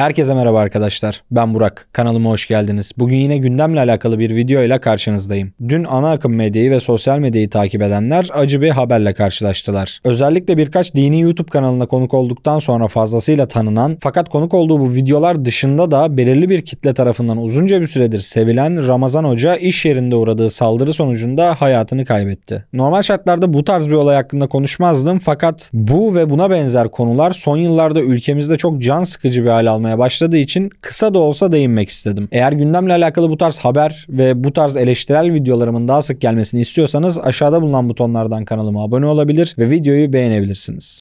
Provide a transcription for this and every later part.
Herkese merhaba arkadaşlar. Ben Burak. Kanalıma hoş geldiniz. Bugün yine gündemle alakalı bir video ile karşınızdayım. Dün ana akım medyayı ve sosyal medyayı takip edenler acı bir haberle karşılaştılar. Özellikle birkaç dini YouTube kanalına konuk olduktan sonra fazlasıyla tanınan fakat konuk olduğu bu videolar dışında da belirli bir kitle tarafından uzunca bir süredir sevilen Ramazan Hoca iş yerinde uğradığı saldırı sonucunda hayatını kaybetti. Normal şartlarda bu tarz bir olay hakkında konuşmazdım fakat bu ve buna benzer konular son yıllarda ülkemizde çok can sıkıcı bir hal almaya olmaya başladığı için kısa da olsa değinmek istedim. Eğer gündemle alakalı bu tarz haber ve bu tarz eleştirel videolarımın daha sık gelmesini istiyorsanız aşağıda bulunan butonlardan kanalıma abone olabilir ve videoyu beğenebilirsiniz.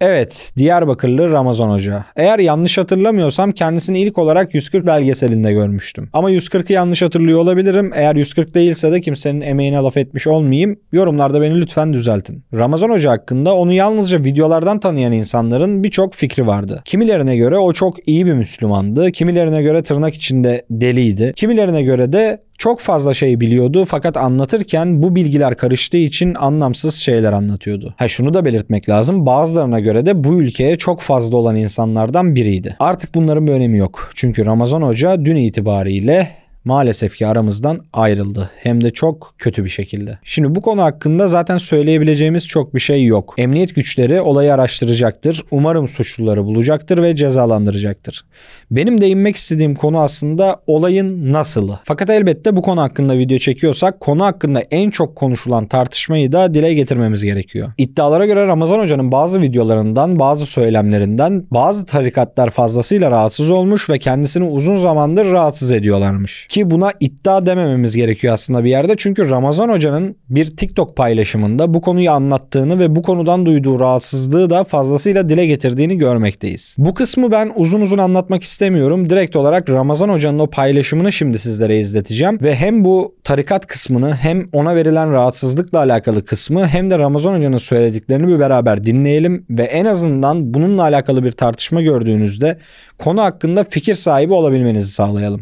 Evet, Diyarbakırlı Ramazan Hoca. Eğer yanlış hatırlamıyorsam kendisini ilk olarak 140 belgeselinde görmüştüm. Ama 140'ı yanlış hatırlıyor olabilirim. Eğer 140 değilse de kimsenin emeğine laf etmiş olmayayım. Yorumlarda beni lütfen düzeltin. Ramazan Hoca hakkında onu yalnızca videolardan tanıyan insanların birçok fikri vardı. Kimilerine göre o çok iyi bir Müslümandı. Kimilerine göre tırnak içinde deliydi. Kimilerine göre de çok fazla şey biliyordu fakat anlatırken bu bilgiler karıştığı için anlamsız şeyler anlatıyordu. Ha şunu da belirtmek lazım. Bazılarına göre de bu ülkeye çok fazla olan insanlardan biriydi. Artık bunların bir önemi yok. Çünkü Ramazan Hoca dün itibariyle maalesef ki aramızdan ayrıldı. Hem de çok kötü bir şekilde. Şimdi bu konu hakkında zaten söyleyebileceğimiz çok bir şey yok. Emniyet güçleri olayı araştıracaktır. Umarım suçluları bulacaktır ve cezalandıracaktır. Benim değinmek istediğim konu aslında olayın nasılı. Fakat elbette bu konu hakkında video çekiyorsak konu hakkında en çok konuşulan tartışmayı da dile getirmemiz gerekiyor. İddialara göre Ramazan Hoca'nın bazı videolarından, bazı söylemlerinden bazı tarikatlar fazlasıyla rahatsız olmuş ve kendisini uzun zamandır rahatsız ediyorlarmış ki buna iddia demememiz gerekiyor aslında bir yerde. Çünkü Ramazan Hoca'nın bir TikTok paylaşımında bu konuyu anlattığını ve bu konudan duyduğu rahatsızlığı da fazlasıyla dile getirdiğini görmekteyiz. Bu kısmı ben uzun uzun anlatmak istemiyorum. Direkt olarak Ramazan Hoca'nın o paylaşımını şimdi sizlere izleteceğim ve hem bu tarikat kısmını hem ona verilen rahatsızlıkla alakalı kısmı hem de Ramazan Hoca'nın söylediklerini bir beraber dinleyelim ve en azından bununla alakalı bir tartışma gördüğünüzde konu hakkında fikir sahibi olabilmenizi sağlayalım.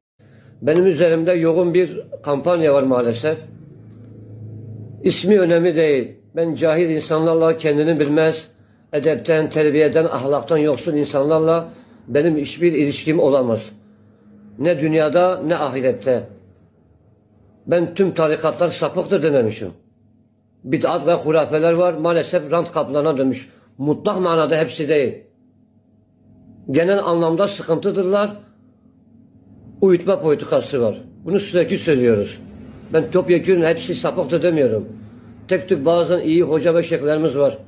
Benim üzerimde yoğun bir kampanya var maalesef. İsmi önemli değil. Ben cahil insanlarla kendini bilmez, edepten, terbiyeden, ahlaktan yoksun insanlarla benim hiçbir ilişkim olamaz. Ne dünyada ne ahirette. Ben tüm tarikatlar sapıktır dememişim. Bid'at ve hurafeler var. Maalesef rant kaplana dönmüş. Mutlak manada hepsi değil. Genel anlamda sıkıntıdırlar uyutma politikası var. Bunu sürekli söylüyoruz. Ben topyekun hepsi sapıktı demiyorum. Tek tük bazen iyi hoca ve şeyhlerimiz var.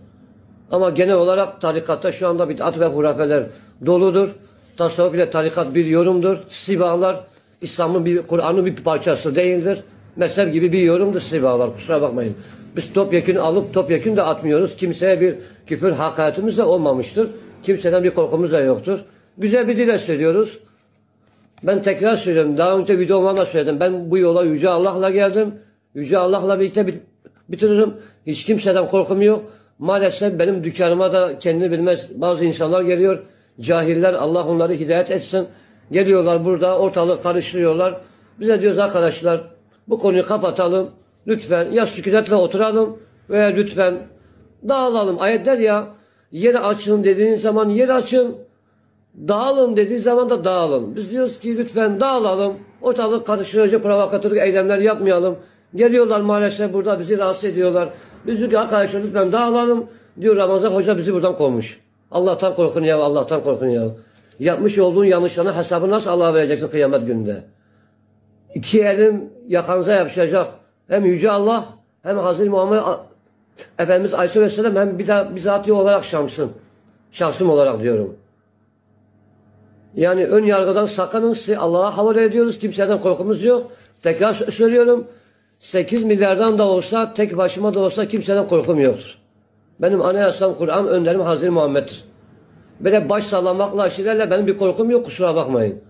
Ama genel olarak tarikatta şu anda bir at ve hurafeler doludur. Tasavvuf ile tarikat bir yorumdur. Sibahlar İslam'ın bir Kur'an'ın bir parçası değildir. Mezhep gibi bir yorumdur sibahlar. Kusura bakmayın. Biz topyekün alıp topyekün da atmıyoruz. Kimseye bir küfür hakaretimiz de olmamıştır. Kimseden bir korkumuz da yoktur. Güzel bir dile söylüyoruz. Ben tekrar söylüyorum. Daha önce videomda söyledim. Ben bu yola Yüce Allah'la geldim. Yüce Allah'la birlikte bitiririm. Hiç kimseden korkum yok. Maalesef benim dükkanıma da kendini bilmez bazı insanlar geliyor. Cahiller Allah onları hidayet etsin. Geliyorlar burada ortalık karıştırıyorlar. Bize diyoruz arkadaşlar bu konuyu kapatalım. Lütfen ya sükunetle oturalım veya lütfen dağılalım. ayetler ya yeri açın dediğiniz zaman yeri açın dağılın dediği zaman da dağılın. Biz diyoruz ki lütfen dağılalım. Ortalık karıştırıcı, provokatörlük eylemler yapmayalım. Geliyorlar maalesef burada bizi rahatsız ediyorlar. Biz diyoruz ki arkadaşlar lütfen dağılalım. Diyor Ramazan Hoca bizi buradan kovmuş. Allah'tan korkun ya, Allah'tan korkun ya. Yapmış olduğun yanlışların hesabı nasıl Allah'a vereceksin kıyamet günde? İki elim yakanıza yapışacak. Hem Yüce Allah hem Hazreti Muhammed Efendimiz Aleyhisselam hem bir daha bizatihi olarak şamsın. Şahsım olarak diyorum. Yani ön yargıdan sakının. Sizi Allah'a havale ediyoruz. Kimseden korkumuz yok. Tekrar söylüyorum. 8 milyardan da olsa, tek başıma da olsa kimseden korkum yoktur. Benim anayasam Kur'an, önderim Hazreti Muhammed'dir. Böyle baş sallamakla, şeylerle benim bir korkum yok. Kusura bakmayın.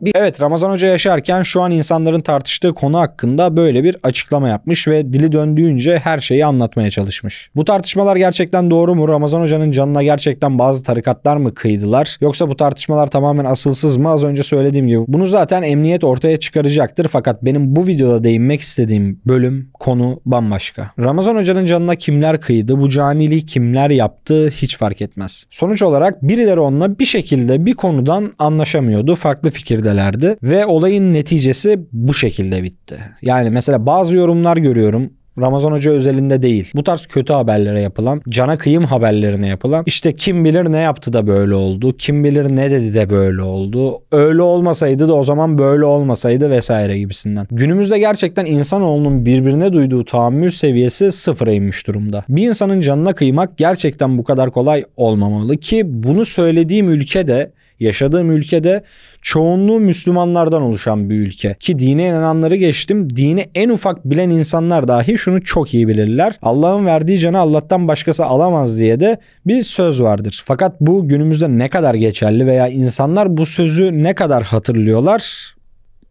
Bir... Evet Ramazan Hoca yaşarken şu an insanların tartıştığı konu hakkında böyle bir açıklama yapmış ve dili döndüğünce her şeyi anlatmaya çalışmış. Bu tartışmalar gerçekten doğru mu? Ramazan Hoca'nın canına gerçekten bazı tarikatlar mı kıydılar? Yoksa bu tartışmalar tamamen asılsız mı? Az önce söylediğim gibi. Bunu zaten emniyet ortaya çıkaracaktır fakat benim bu videoda değinmek istediğim bölüm, konu bambaşka. Ramazan Hoca'nın canına kimler kıydı? Bu caniliği kimler yaptı? Hiç fark etmez. Sonuç olarak birileri onunla bir şekilde bir konudan anlaşamıyordu. Farklı fikirde şekildelerdi ve olayın neticesi bu şekilde bitti. Yani mesela bazı yorumlar görüyorum. Ramazan Hoca özelinde değil. Bu tarz kötü haberlere yapılan, cana kıyım haberlerine yapılan işte kim bilir ne yaptı da böyle oldu, kim bilir ne dedi de böyle oldu, öyle olmasaydı da o zaman böyle olmasaydı vesaire gibisinden. Günümüzde gerçekten insanoğlunun birbirine duyduğu tahammül seviyesi sıfıra inmiş durumda. Bir insanın canına kıymak gerçekten bu kadar kolay olmamalı ki bunu söylediğim ülkede Yaşadığım ülkede çoğunluğu Müslümanlardan oluşan bir ülke. Ki dine inananları geçtim. Dini en ufak bilen insanlar dahi şunu çok iyi bilirler. Allah'ın verdiği canı Allah'tan başkası alamaz diye de bir söz vardır. Fakat bu günümüzde ne kadar geçerli veya insanlar bu sözü ne kadar hatırlıyorlar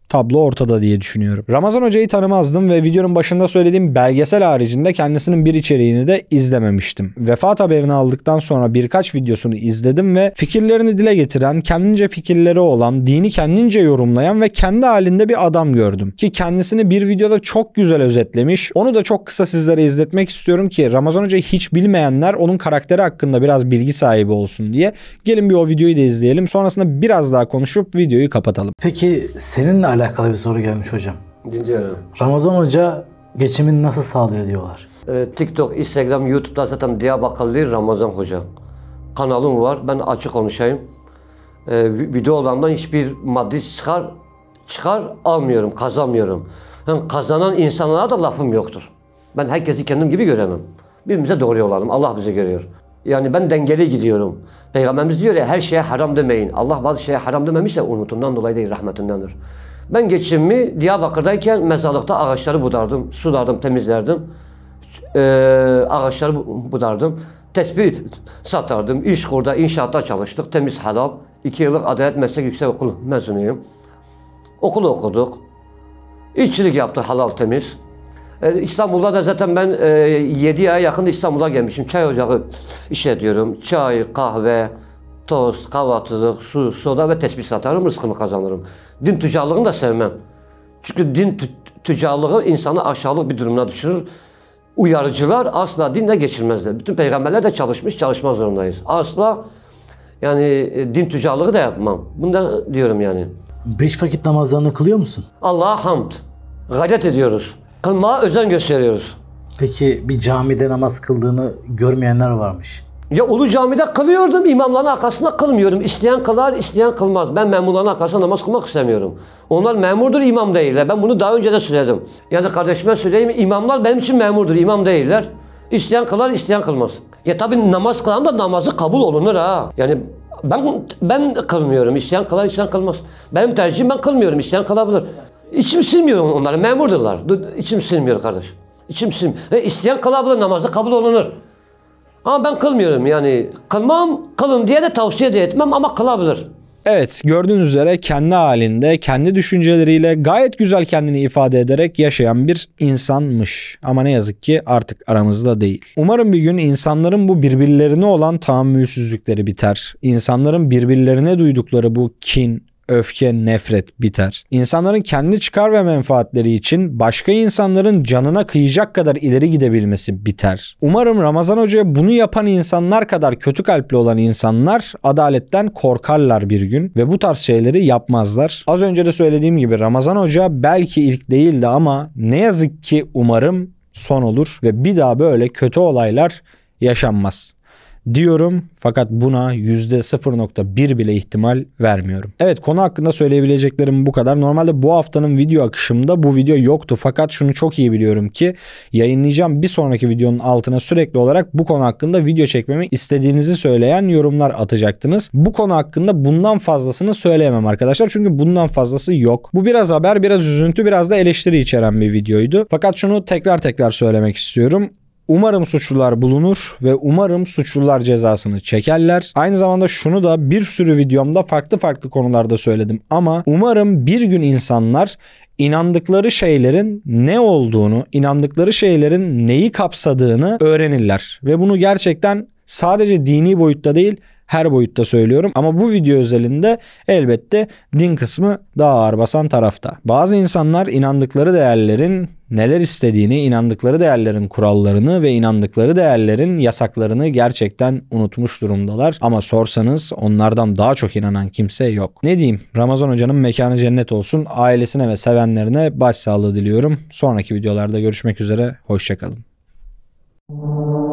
tablo ortada diye düşünüyorum. Ramazan Hoca'yı tanımazdım ve videonun başında söylediğim belgesel haricinde kendisinin bir içeriğini de izlememiştim. Vefat haberini aldıktan sonra birkaç videosunu izledim ve fikirlerini dile getiren, kendince fikirleri olan, dini kendince yorumlayan ve kendi halinde bir adam gördüm. Ki kendisini bir videoda çok güzel özetlemiş. Onu da çok kısa sizlere izletmek istiyorum ki Ramazan Hoca'yı hiç bilmeyenler onun karakteri hakkında biraz bilgi sahibi olsun diye. Gelin bir o videoyu da izleyelim. Sonrasında biraz daha konuşup videoyu kapatalım. Peki seninle alakalı bir soru gelmiş hocam. Dinliyorum. Ramazan Hoca geçimini nasıl sağlıyor diyorlar. Ee, TikTok, Instagram, YouTube'da zaten Diyarbakırlı Ramazan Hoca. Kanalım var. Ben açık konuşayım. Ee, videolarımdan hiçbir maddi çıkar çıkar almıyorum, kazanmıyorum. Hem kazanan insanlara da lafım yoktur. Ben herkesi kendim gibi göremem. Birbirimize doğru yolalım. Allah bizi görüyor. Yani ben dengeli gidiyorum. Peygamberimiz diyor ya her şeye haram demeyin. Allah bazı şeye haram dememişse unutundan dolayı değil rahmetindendir. Ben geçimimi Diyarbakır'dayken mezarlıkta ağaçları budardım, sulardım, temizlerdim. Ee, ağaçları budardım. tespit satardım. İş kurda, inşaatta çalıştık. Temiz halal. İki yıllık Adalet Meslek Yüksek Okulu mezunuyum. Okulu okuduk. İşçilik yaptı halal temiz. Ee, İstanbul'da da zaten ben e, 7 aya yakın İstanbul'a gelmişim. Çay ocağı işletiyorum. Çay, kahve, Toz, kahvaltılık, su, soda ve tesbih satarım, rızkımı kazanırım. Din tüccarlığını da sevmem. Çünkü din tüccarlığı insanı aşağılık bir durumuna düşürür. Uyarıcılar asla dinle geçirmezler. Bütün peygamberler de çalışmış, çalışma zorundayız. Asla yani e, din tüccarlığı da yapmam. Bunu da diyorum yani. Beş vakit namazlarını kılıyor musun? Allah'a hamd. Gayret ediyoruz. Kılmaya özen gösteriyoruz. Peki bir camide namaz kıldığını görmeyenler varmış. Ya ulu camide kılıyordum, imamların arkasında kılmıyorum. İsteyen kılar, isteyen kılmaz. Ben memurların arkasında namaz kılmak istemiyorum. Onlar memurdur, imam değiller. Ben bunu daha önce de söyledim. Yani kardeşime söyleyeyim, imamlar benim için memurdur, imam değiller. İsteyen kılar, isteyen kılmaz. Ya tabii namaz kılan da namazı kabul olunur ha. Yani ben ben kılmıyorum. İsteyen kılar, isteyen kılmaz. Benim tercihim ben kılmıyorum. İsteyen kılabilir. İçim silmiyor onları. Memurdurlar. İçim silmiyor kardeş. İçim silmiyor. E, isteyen kılabilir. namazı kabul olunur. Ama ben kılmıyorum yani. Kılmam, kılın diye de tavsiye de etmem ama kılabilir. Evet gördüğünüz üzere kendi halinde, kendi düşünceleriyle gayet güzel kendini ifade ederek yaşayan bir insanmış. Ama ne yazık ki artık aramızda değil. Umarım bir gün insanların bu birbirlerine olan tahammülsüzlükleri biter. İnsanların birbirlerine duydukları bu kin, öfke, nefret biter. İnsanların kendi çıkar ve menfaatleri için başka insanların canına kıyacak kadar ileri gidebilmesi biter. Umarım Ramazan Hoca'ya bunu yapan insanlar kadar kötü kalpli olan insanlar adaletten korkarlar bir gün ve bu tarz şeyleri yapmazlar. Az önce de söylediğim gibi Ramazan Hoca belki ilk değildi ama ne yazık ki umarım son olur ve bir daha böyle kötü olaylar yaşanmaz diyorum fakat buna %0.1 bile ihtimal vermiyorum. Evet konu hakkında söyleyebileceklerim bu kadar. Normalde bu haftanın video akışımda bu video yoktu fakat şunu çok iyi biliyorum ki yayınlayacağım bir sonraki videonun altına sürekli olarak bu konu hakkında video çekmemi istediğinizi söyleyen yorumlar atacaktınız. Bu konu hakkında bundan fazlasını söyleyemem arkadaşlar çünkü bundan fazlası yok. Bu biraz haber, biraz üzüntü, biraz da eleştiri içeren bir videoydu. Fakat şunu tekrar tekrar söylemek istiyorum. Umarım suçlular bulunur ve umarım suçlular cezasını çekerler. Aynı zamanda şunu da bir sürü videomda farklı farklı konularda söyledim ama umarım bir gün insanlar inandıkları şeylerin ne olduğunu, inandıkları şeylerin neyi kapsadığını öğrenirler ve bunu gerçekten sadece dini boyutta değil her boyutta söylüyorum ama bu video özelinde elbette din kısmı daha ağır basan tarafta. Bazı insanlar inandıkları değerlerin neler istediğini, inandıkları değerlerin kurallarını ve inandıkları değerlerin yasaklarını gerçekten unutmuş durumdalar. Ama sorsanız onlardan daha çok inanan kimse yok. Ne diyeyim? Ramazan Hoca'nın mekanı cennet olsun. Ailesine ve sevenlerine başsağlığı diliyorum. Sonraki videolarda görüşmek üzere. Hoşçakalın. Thank you.